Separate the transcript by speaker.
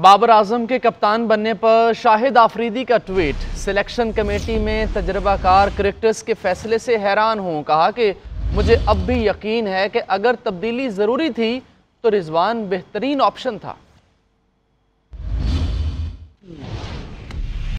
Speaker 1: बाबर आजम के कप्तान बनने पर शाहिद आफरीदी का ट्वीट सिलेक्शन कमेटी में तजर्बाकार क्रिकेटर्स के फैसले से हैरान हूँ कहा कि मुझे अब भी यकीन है कि अगर तब्दीली ज़रूरी थी तो रिजवान बेहतरीन ऑप्शन था